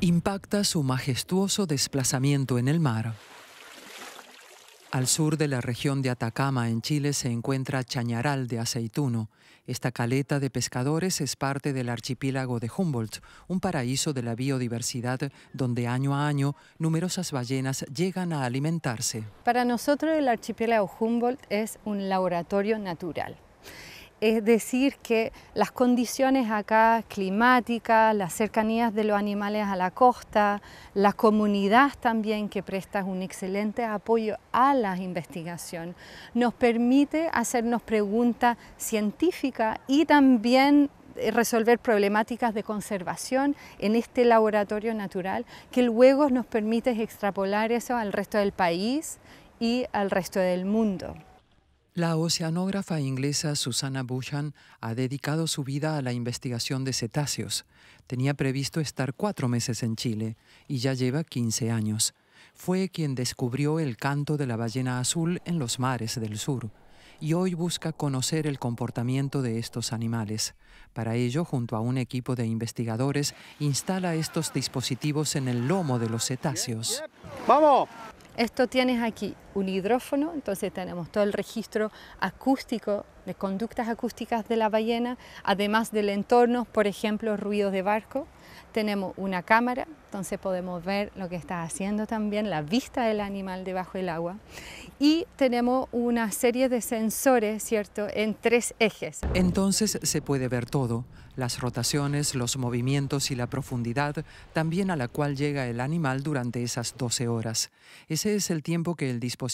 impacta su majestuoso desplazamiento en el mar. Al sur de la región de Atacama, en Chile, se encuentra Chañaral de Aceituno. Esta caleta de pescadores es parte del archipiélago de Humboldt, un paraíso de la biodiversidad donde año a año numerosas ballenas llegan a alimentarse. Para nosotros el archipiélago Humboldt es un laboratorio natural es decir, que las condiciones acá climáticas, las cercanías de los animales a la costa, la comunidad también que presta un excelente apoyo a la investigación, nos permite hacernos preguntas científicas y también eh, resolver problemáticas de conservación en este laboratorio natural que luego nos permite extrapolar eso al resto del país y al resto del mundo. La oceanógrafa inglesa Susana Buchan ha dedicado su vida a la investigación de cetáceos. Tenía previsto estar cuatro meses en Chile y ya lleva 15 años. Fue quien descubrió el canto de la ballena azul en los mares del sur y hoy busca conocer el comportamiento de estos animales. Para ello, junto a un equipo de investigadores, instala estos dispositivos en el lomo de los cetáceos. ¡Vamos! Esto tienes aquí un hidrófono, entonces tenemos todo el registro acústico de conductas acústicas de la ballena, además del entorno, por ejemplo, ruidos de barco. Tenemos una cámara, entonces podemos ver lo que está haciendo también, la vista del animal debajo del agua. Y tenemos una serie de sensores, ¿cierto?, en tres ejes. Entonces se puede ver todo, las rotaciones, los movimientos y la profundidad, también a la cual llega el animal durante esas 12 horas. Ese es el tiempo que el dispositivo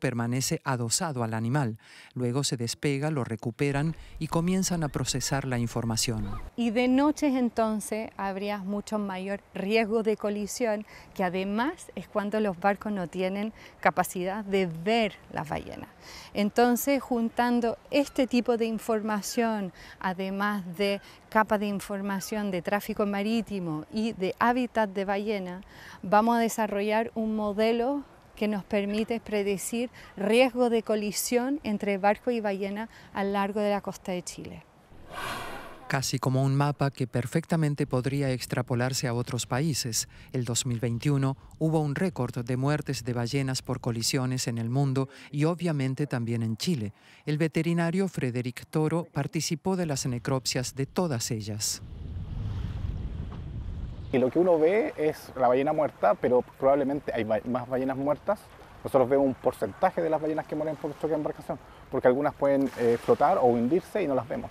permanece adosado al animal. Luego se despega, lo recuperan y comienzan a procesar la información. Y de noche entonces habría mucho mayor riesgo de colisión, que además es cuando los barcos no tienen capacidad de ver las ballenas. Entonces, juntando este tipo de información, además de capa de información de tráfico marítimo y de hábitat de ballena, vamos a desarrollar un modelo que nos permite predecir riesgo de colisión entre barco y ballena a lo largo de la costa de Chile. Casi como un mapa que perfectamente podría extrapolarse a otros países, el 2021 hubo un récord de muertes de ballenas por colisiones en el mundo y obviamente también en Chile. El veterinario Frederic Toro participó de las necropsias de todas ellas y lo que uno ve es la ballena muerta, pero probablemente hay más ballenas muertas. Nosotros vemos un porcentaje de las ballenas que mueren por choque de embarcación, porque algunas pueden explotar eh, flotar o hundirse y no las vemos.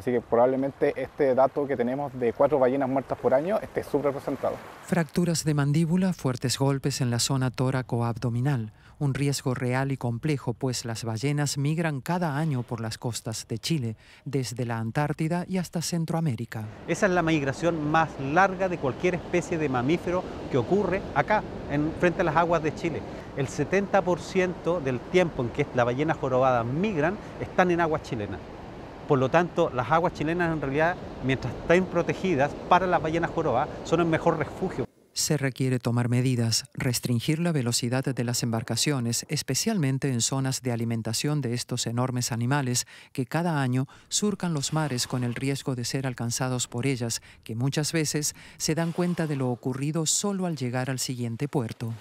Así que probablemente este dato que tenemos de cuatro ballenas muertas por año esté subrepresentado. Fracturas de mandíbula, fuertes golpes en la zona tóraco-abdominal. Un riesgo real y complejo, pues las ballenas migran cada año por las costas de Chile, desde la Antártida y hasta Centroamérica. Esa es la migración más larga de cualquier especie de mamífero que ocurre acá, en, frente a las aguas de Chile. El 70% del tiempo en que las ballenas jorobadas migran están en aguas chilenas. Por lo tanto, las aguas chilenas en realidad, mientras estén protegidas para las ballenas jorobas, son el mejor refugio. Se requiere tomar medidas, restringir la velocidad de las embarcaciones, especialmente en zonas de alimentación de estos enormes animales que cada año surcan los mares con el riesgo de ser alcanzados por ellas, que muchas veces se dan cuenta de lo ocurrido solo al llegar al siguiente puerto.